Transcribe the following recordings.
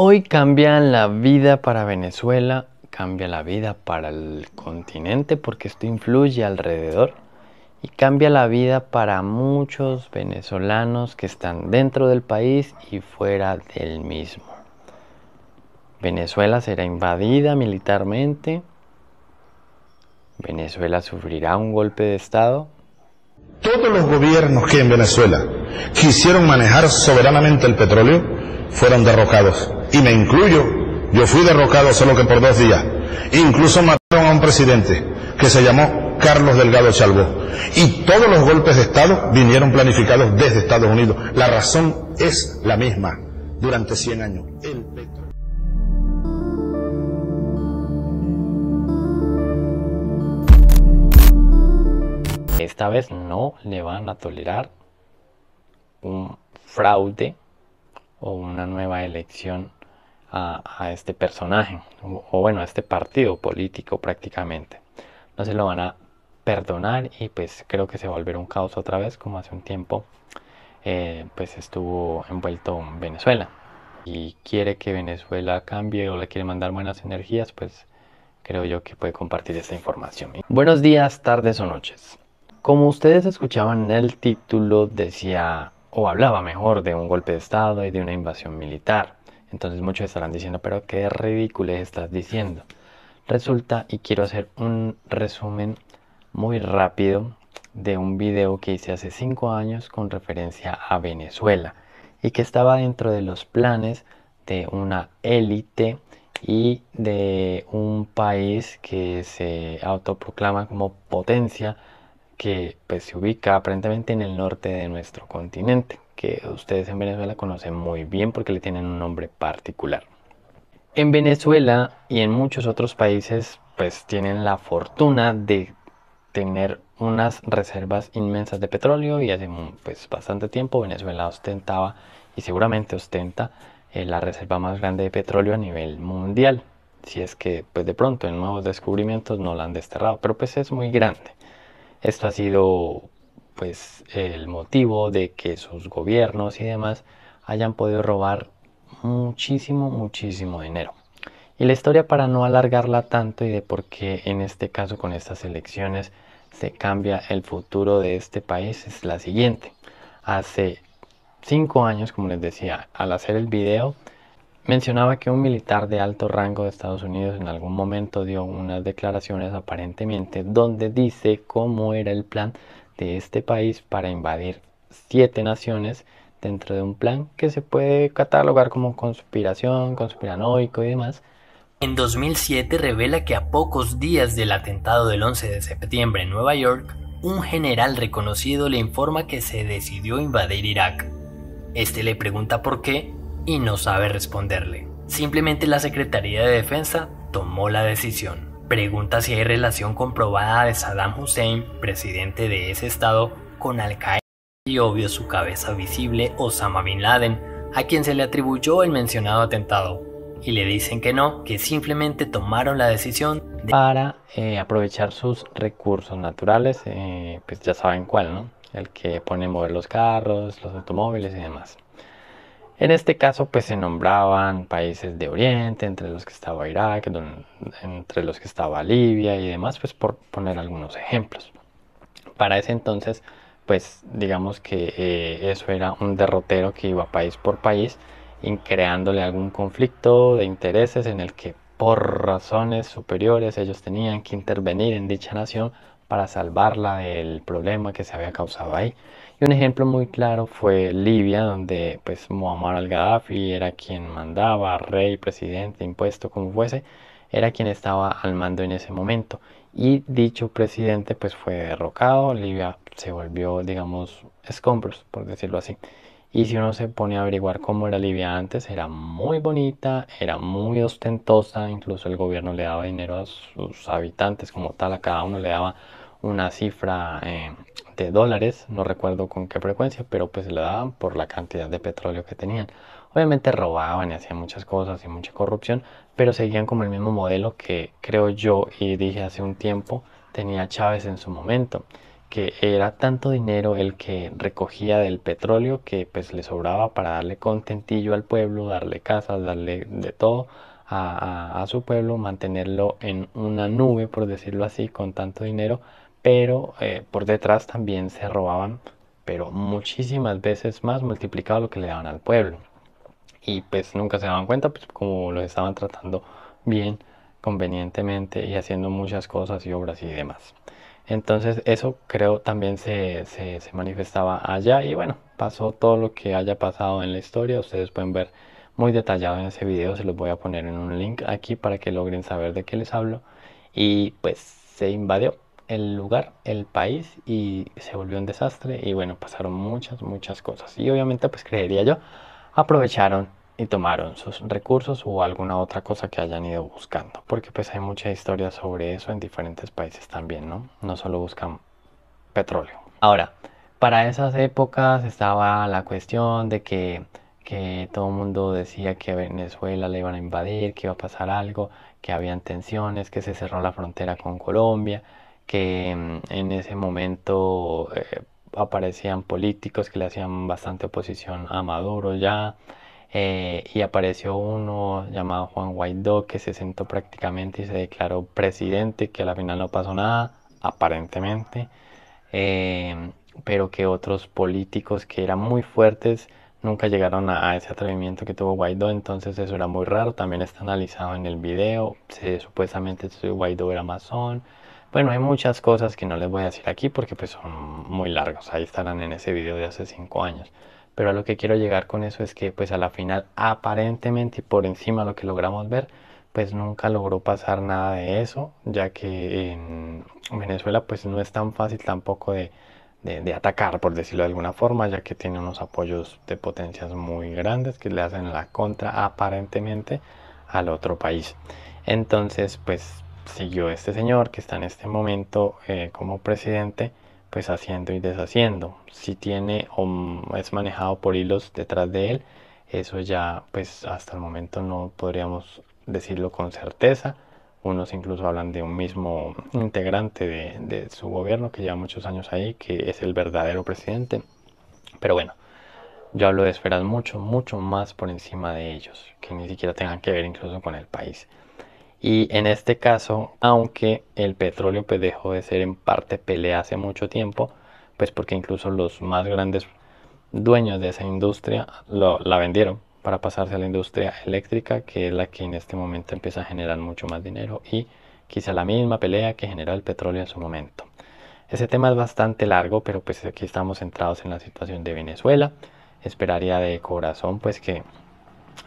Hoy cambian la vida para Venezuela, cambia la vida para el continente porque esto influye alrededor y cambia la vida para muchos venezolanos que están dentro del país y fuera del mismo. Venezuela será invadida militarmente. Venezuela sufrirá un golpe de Estado. Todos los gobiernos que en Venezuela quisieron manejar soberanamente el petróleo fueron derrocados. Y me incluyo, yo fui derrocado solo que por dos días. Incluso mataron a un presidente que se llamó Carlos Delgado Chalvo. Y todos los golpes de Estado vinieron planificados desde Estados Unidos. La razón es la misma durante 100 años. Esta vez no le van a tolerar un fraude o una nueva elección a, este personaje o, bueno a este partido político prácticamente no se lo van a perdonar y pues creo que se va a volver un caos otra vez como hace un tiempo eh, pues estuvo envuelto en Venezuela y quiere que Venezuela cambie o le quiere mandar buenas energías pues creo yo que puede compartir esta información buenos días tardes o noches como ustedes escuchaban el título decía o hablaba mejor de un golpe de Estado y de una invasión militar. Entonces muchos estarán diciendo, pero qué ridículo estás diciendo. Resulta, y quiero hacer un resumen muy rápido de un video que hice hace 5 años con referencia a Venezuela y que estaba dentro de los planes de una élite y de un país que se autoproclama como potencia que pues, se ubica aparentemente en el norte de nuestro continente, que ustedes en Venezuela conocen muy bien porque le tienen un nombre particular. En Venezuela y en muchos otros países pues tienen la fortuna de tener unas reservas inmensas de petróleo y hace mm, pues, bastante tiempo Venezuela ostentaba y seguramente ostenta eh, la reserva más grande de petróleo a nivel mundial. Si es que pues de pronto en nuevos descubrimientos no la han desterrado, pero pues es muy grande. Esto ha sido pues el motivo de que sus gobiernos y demás hayan podido robar muchísimo, muchísimo dinero. Y la historia para no alargarla tanto y de por qué en este caso con estas elecciones se cambia el futuro de este país es la siguiente. Hace cinco años, como les decía, al hacer el video, mencionaba que un militar de alto rango de Estados Unidos en algún momento dio unas declaraciones aparentemente donde dice cómo era el plan de este país para invadir siete naciones dentro de un plan que se puede catalogar como conspiración, conspiranoico y demás. En 2007 revela que a pocos días del atentado del 11 de septiembre en Nueva York, un general reconocido le informa que se decidió invadir Irak. Este le pregunta por qué y no sabe responderle. Simplemente la Secretaría de Defensa tomó la decisión. Pregunta si hay relación comprobada de Saddam Hussein, presidente de ese estado, con Al-Qaeda y obvio su cabeza visible Osama Bin Laden, a quien se le atribuyó el mencionado atentado. Y le dicen que no, que simplemente tomaron la decisión para eh, aprovechar sus recursos naturales, eh, pues ya saben cuál, ¿no? El que pone a mover los carros, los automóviles y demás. En este caso, pues se nombraban países de Oriente, entre los que estaba Irak, entre los que estaba Libia y demás, pues por poner algunos ejemplos. Para ese entonces, pues digamos que eh, eso era un derrotero que iba país por país, creándole algún conflicto de intereses en el que por razones superiores ellos tenían que intervenir en dicha nación para salvarla del problema que se había causado ahí. Y un ejemplo muy claro fue Libia, donde pues Muammar al-Gaddafi era quien mandaba, rey, presidente, impuesto, como fuese, era quien estaba al mando en ese momento. Y dicho presidente pues fue derrocado, Libia se volvió, digamos, escombros, por decirlo así. Y si uno se pone a averiguar cómo era Libia antes, era muy bonita, era muy ostentosa, incluso el gobierno le daba dinero a sus habitantes como tal, a cada uno le daba una cifra eh, de dólares, no recuerdo con qué frecuencia, pero pues le daban por la cantidad de petróleo que tenían. Obviamente robaban y hacían muchas cosas y mucha corrupción, pero seguían como el mismo modelo que creo yo y dije hace un tiempo tenía Chávez en su momento, que era tanto dinero el que recogía del petróleo que pues le sobraba para darle contentillo al pueblo, darle casas, darle de todo a su pueblo, mantenerlo en una nube, por decirlo así, con tanto dinero pero eh, por detrás también se robaban, pero muchísimas veces más multiplicado lo que le daban al pueblo. Y pues nunca se daban cuenta, pues como los estaban tratando bien, convenientemente y haciendo muchas cosas y obras y demás. Entonces eso creo también se, se, manifestaba allá y bueno, pasó todo lo que haya pasado en la historia, ustedes pueden ver muy detallado en ese video, se los voy a poner en un link aquí para que logren saber de qué les hablo y pues se invadió el lugar, el país y se volvió un desastre y bueno, pasaron muchas, muchas cosas. Y obviamente pues creería yo, aprovecharon y tomaron sus recursos o alguna otra cosa que hayan ido buscando, porque pues hay mucha historia sobre eso en diferentes países también, ¿no? No solo buscan petróleo. Ahora, para esas épocas estaba la cuestión de que, todo el mundo decía que Venezuela le iban a invadir, que iba a pasar algo, que habían tensiones, que se cerró la frontera con Colombia, que mm, en ese momento eh, aparecían políticos que le hacían bastante oposición a Maduro ya. Eh, y apareció uno llamado Juan Guaidó que se sentó prácticamente y se declaró presidente, que al final no pasó nada, aparentemente, em, pero que otros políticos que eran muy fuertes nunca llegaron a, ese atrevimiento que tuvo Guaidó, entonces eso era muy raro, también está analizado en el video, se, supuestamente este Guaidó era masón, bueno, hay muchas cosas que no les voy a decir aquí porque pues son muy largos, ahí estarán en ese video de hace cinco años. Pero a lo que quiero llegar con eso es que pues a la final aparentemente y por encima de lo que logramos ver, pues nunca logró pasar nada de eso, ya que en Venezuela pues no es tan fácil tampoco de, de, atacar, por decirlo de alguna forma, ya que tiene unos apoyos de potencias muy grandes que le hacen la contra aparentemente al otro país. Entonces pues siguió este señor que está en este momento eh, como presidente, pues haciendo y deshaciendo. Si tiene o es manejado por hilos detrás de él, eso ya pues hasta el momento no podríamos decirlo con certeza. Unos incluso hablan de un mismo integrante de su gobierno que lleva muchos años ahí, que es el verdadero presidente. Pero bueno, yo hablo de esferas mucho, mucho más por encima de ellos, que ni siquiera tengan que ver incluso con el país. Y en este caso, aunque el petróleo pues, dejó de ser en parte pelea hace mucho tiempo, pues porque incluso los más grandes dueños de esa industria la vendieron para pasarse a la industria eléctrica, que es la que en este momento empieza a generar mucho más dinero y quizá la misma pelea que generó el petróleo en su momento. Ese tema es bastante largo, pero pues aquí estamos centrados en la situación de Venezuela. Esperaría de corazón pues que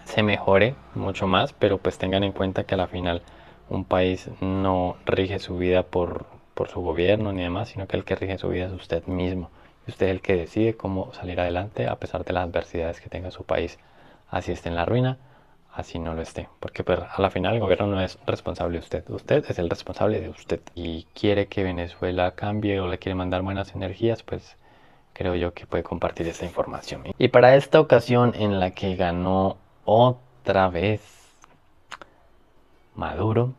se mejore mucho más, pero pues tengan en cuenta que a la final un país no rige su vida por, por su gobierno ni demás, sino que el que rige su vida es usted mismo. Usted es el que decide cómo salir adelante a pesar de las adversidades que tenga su país, así esté en la ruina, así no lo esté. Porque pues, a la final el gobierno no es responsable de usted, usted es el responsable de usted. Y quiere que Venezuela cambie o le quiere mandar buenas energías, pues creo yo que puede compartir esta información. Y para esta ocasión en la que ganó otra vez. Maduro.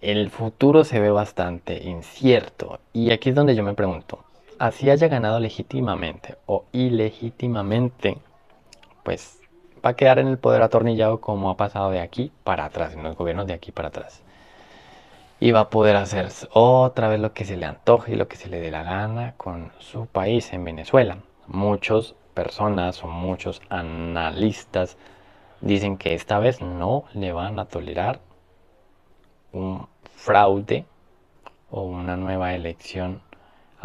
El futuro se ve bastante incierto. Y aquí es donde yo me pregunto, así haya ganado legítimamente o ilegítimamente, pues va a quedar en el poder atornillado como ha pasado de aquí para atrás, en los gobiernos de aquí para atrás. Y va a poder hacer otra vez lo que se le antoje y lo que se le dé la gana con su país en Venezuela. Muchos personas o muchos analistas dicen que esta vez no le van a tolerar un fraude o una nueva elección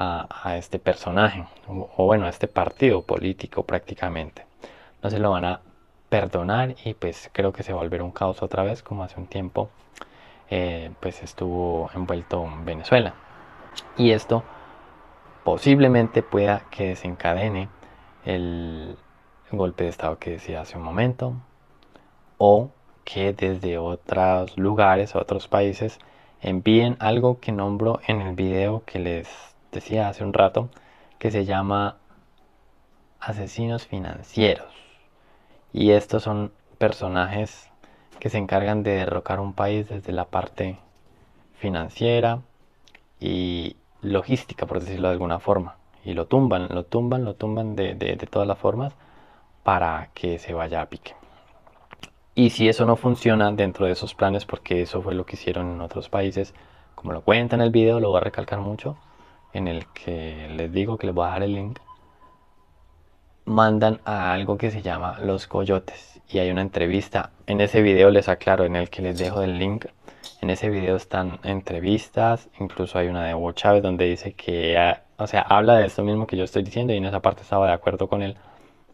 a, este personaje o, bueno a este partido político prácticamente no se lo van a perdonar y pues creo que se va a volver un caos otra vez como hace un tiempo eh, pues estuvo envuelto en Venezuela y esto posiblemente pueda que desencadene el golpe de Estado que decía hace un momento, o que desde otros lugares, otros países, envíen algo que nombro en el video que les decía hace un rato, que se llama asesinos financieros. Y estos son personajes que se encargan de derrocar un país desde la parte financiera y logística, por decirlo de alguna forma y lo tumban, lo tumban, lo tumban de, todas las formas para que se vaya a pique. Y si eso no funciona dentro de esos planes, porque eso fue lo que hicieron en otros países, como lo cuenta en el video, lo voy a recalcar mucho, en el que les digo que les voy a dar el link, mandan a algo que se llama Los Coyotes. Y hay una entrevista, en ese video les aclaro, en el que les dejo el link, en ese video están entrevistas, incluso hay una de Hugo Chávez donde dice que o sea, habla de esto mismo que yo estoy diciendo y en esa parte estaba de acuerdo con él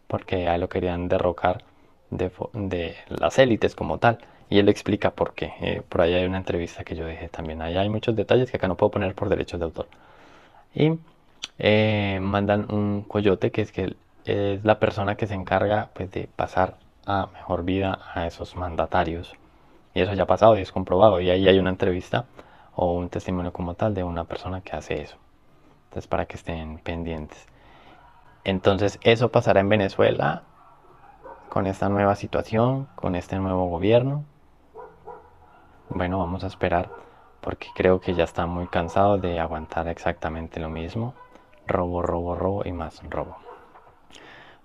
porque a lo querían derrocar de, las élites como tal. Y él explica por qué. Eh, por ahí hay una entrevista que yo dejé también. ahí hay muchos detalles que acá no puedo poner por derechos de autor. Y eh, mandan un coyote que es que es la persona que se encarga pues, de pasar a mejor vida a esos mandatarios. Y eso ya ha pasado y es comprobado. Y ahí hay una entrevista o un testimonio como tal de una persona que hace eso. Entonces, pues, para que estén pendientes. Entonces, eso pasará en Venezuela con esta nueva situación, con este nuevo gobierno. Bueno, vamos a esperar porque creo que ya está muy cansado de aguantar exactamente lo mismo. Robo, robo, robo y más robo.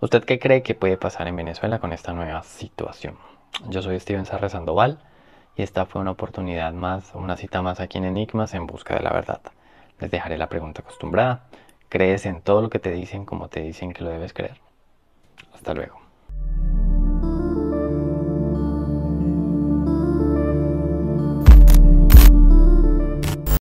¿Usted qué cree que puede pasar en Venezuela con esta nueva situación? Yo soy Steven Sarre Sandoval y esta fue una oportunidad más, una cita más aquí en Enigmas en busca de la verdad. Les dejaré la pregunta acostumbrada. ¿Crees en todo lo que te dicen como te dicen que lo debes creer? Hasta luego.